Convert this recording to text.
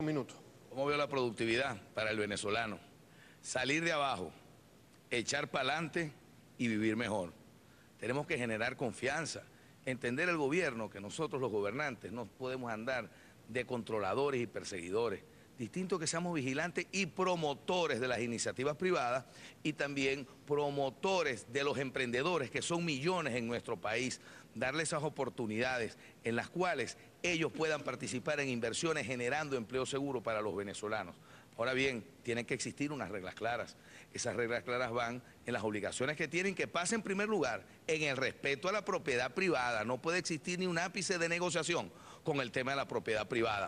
Un minuto. ¿Cómo veo la productividad para el venezolano? Salir de abajo, echar para adelante y vivir mejor. Tenemos que generar confianza, entender el gobierno que nosotros los gobernantes no podemos andar de controladores y perseguidores distinto que seamos vigilantes y promotores de las iniciativas privadas y también promotores de los emprendedores, que son millones en nuestro país, darles esas oportunidades en las cuales ellos puedan participar en inversiones generando empleo seguro para los venezolanos. Ahora bien, tienen que existir unas reglas claras. Esas reglas claras van en las obligaciones que tienen, que pasen en primer lugar en el respeto a la propiedad privada. No puede existir ni un ápice de negociación con el tema de la propiedad privada.